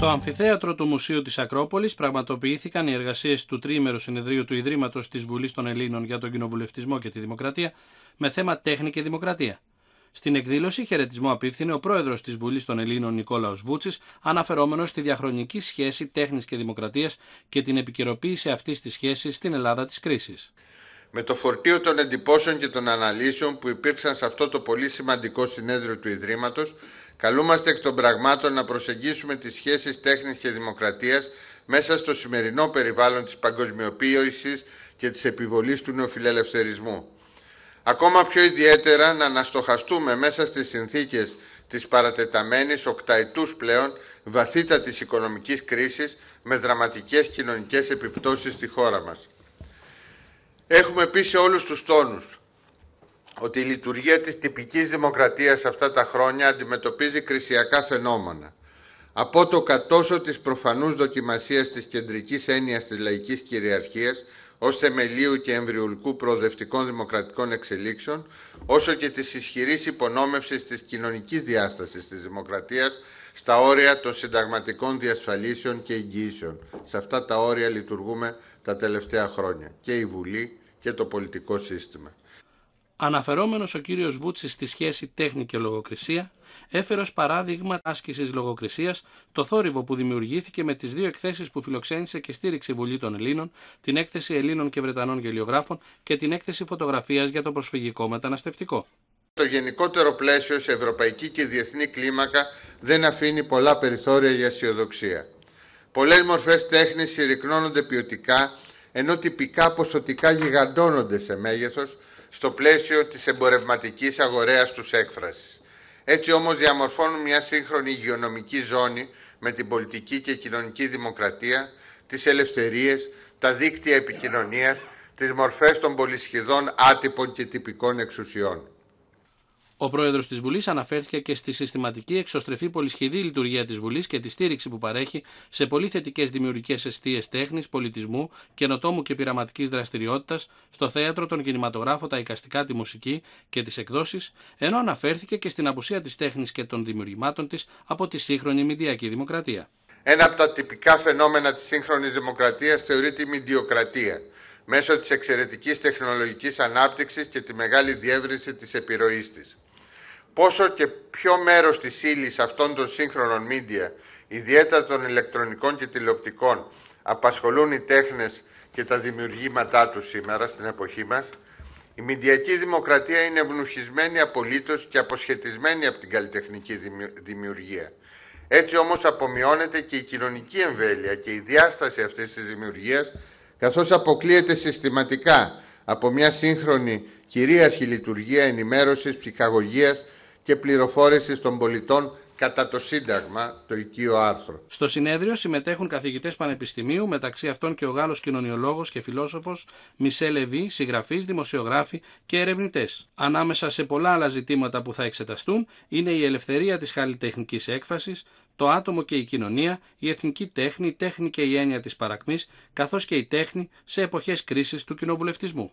Στο αμφιθέατρο του Μουσείου της Ακρόπολης πραγματοποιήθηκαν οι εργασίες του τρίμερου συνεδρίου του Ιδρύματος της Βουλής των Ελλήνων για τον Κοινοβουλευτισμό και τη Δημοκρατία με θέμα τέχνη και δημοκρατία. Στην εκδήλωση χαιρετισμό απίφθινε ο πρόεδρος της Βουλής των Ελλήνων Νικόλαος Βούτσης, αναφερόμενος στη διαχρονική σχέση τέχνης και δημοκρατίας και την επικαιροποίηση αυτής της σχέσης στην Ελλάδα της κρίσης με το φορτίο των εντυπώσεων και των αναλύσεων που υπήρξαν σε αυτό το πολύ σημαντικό συνέδριο του Ιδρύματος, καλούμαστε εκ των πραγμάτων να προσεγγίσουμε τις σχέσεις τέχνης και δημοκρατίας μέσα στο σημερινό περιβάλλον της παγκοσμιοποίησης και της επιβολής του νεοφιλελευθερισμού. Ακόμα πιο ιδιαίτερα να αναστοχαστούμε μέσα στις συνθήκες της παρατεταμένης οκταετούς πλέον βαθύτατης οικονομικής κρίσης με δραματικές κοινωνικές επιπτώσεις στη χώρα μας. Έχουμε πει σε όλους τους τόνους ότι η λειτουργία της τυπικής δημοκρατίας αυτά τα χρόνια αντιμετωπίζει κρισιακά φαινόμενα. Από το κατόσο της προφανούς δοκιμασίας της κεντρικής έννοιας της λαϊκής κυριαρχίας ως θεμελίου και εμβριουλικού προοδευτικών δημοκρατικών εξελίξεων, όσο και της ισχυρής υπονόμευσης της κοινωνικής διάστασης της δημοκρατίας στα όρια των συνταγματικών διασφαλίσεων και εγγύσεων Σε αυτά τα όρια λειτουργούμε τα τελευταία χρόνια και η Βουλή και το πολιτικό σύστημα. Αναφερόμενος ο κύριος Βούτσης στη σχέση τέχνη και λογοκρισία, έφερε ως παράδειγμα άσκησης λογοκρισίας, το θόρυβο που δημιουργήθηκε με τις δύο εκθέσεις που φιλοξένησε και στήριξε η Βουλή των Ελλήνων, την έκθεση Ελλήνων και Βρετανών γελιογράφων και την έκθεση φωτογραφίας για το προσφυγικό μεταναστευτικό. Το γενικότερο πλαίσιο σε ευρωπαϊκή και διεθνή κλίμακα δεν αφήνει πολλά περιθώρια για αισιοδοξία. Πολλές μορφές τέχνης συρρυκνώνονται ποιοτικά ενώ τυπικά ποσοτικά γιγαντώνονται σε μέγεθος στο πλαίσιο της εμπορευματικής αγορέας τους έκφρασης. Έτσι όμως διαμορφώνουν μια σύγχρονη υγειονομική ζώνη με την πολιτική και κοινωνική δημοκρατία, τις ελευθερίες, τα δίκτυα επικοινωνίας, τις μορφές των πολυσχηδών άτυπων και τυπικών εξουσιών. Ο πρόεδρος της Βουλής αναφέρθηκε και στη συστηματική εξωστρεφή πολυσχηδή λειτουργία της Βουλής και τη στήριξη που παρέχει σε πολύ θετικές δημιουργικές αιστείες τέχνης, πολιτισμού, καινοτόμου και πειραματικής δραστηριότητας, στο θέατρο, τον κινηματογράφο, τα εικαστικά, τη μουσική και τις εκδόσεις, ενώ αναφέρθηκε και στην απουσία της τέχνης και των δημιουργημάτων της από τη σύγχρονη μηντιακή δημοκρατία. Ένα από τα τυπικά φαινόμενα της σύγχρονης δημοκρατίας θεωρείται η μηντιοκρατία μέσω της εξαιρετικής τεχνολογικής ανάπτυξης και τη μεγάλη διεύρυνση της επιρροής της. Πόσο και ποιο μέρος της ύλης αυτών των σύγχρονων μίντια, ιδιαίτερα των ηλεκτρονικών και τηλεοπτικών, απασχολούν οι τέχνες και τα δημιουργήματά τους σήμερα στην εποχή μας, η μηντιακή δημοκρατία είναι ευνουχισμένη απολύτως και αποσχετισμένη από την καλλιτεχνική δημιουργία. Έτσι όμως απομειώνεται και η κοινωνική εμβέλεια και η διάσταση αυτής της δημιουργίας, καθώς αποκλείεται συστηματικά από μια σύγχρονη κυρίαρχη λειτουργία ενημέρωσης, ψυχαγωγίας και πληροφόρηση των πολιτών κατά το Σύνταγμα, το οικείο άρθρο. Στο συνέδριο συμμετέχουν καθηγητές πανεπιστημίου, μεταξύ αυτών και ο Γάλλος κοινωνιολόγος και φιλόσοφος Μισέ Λεβί, δημοσιογράφοι και ερευνητές. Ανάμεσα σε πολλά άλλα ζητήματα που θα εξεταστούν είναι η ελευθερία της καλλιτεχνικής έκφρασης, το άτομο και η κοινωνία, η εθνική τέχνη, η τέχνη και η έννοια της παρακμής, καθώς και η τέχνη σε εποχές κρίσης του κοινοβουλευτισμού.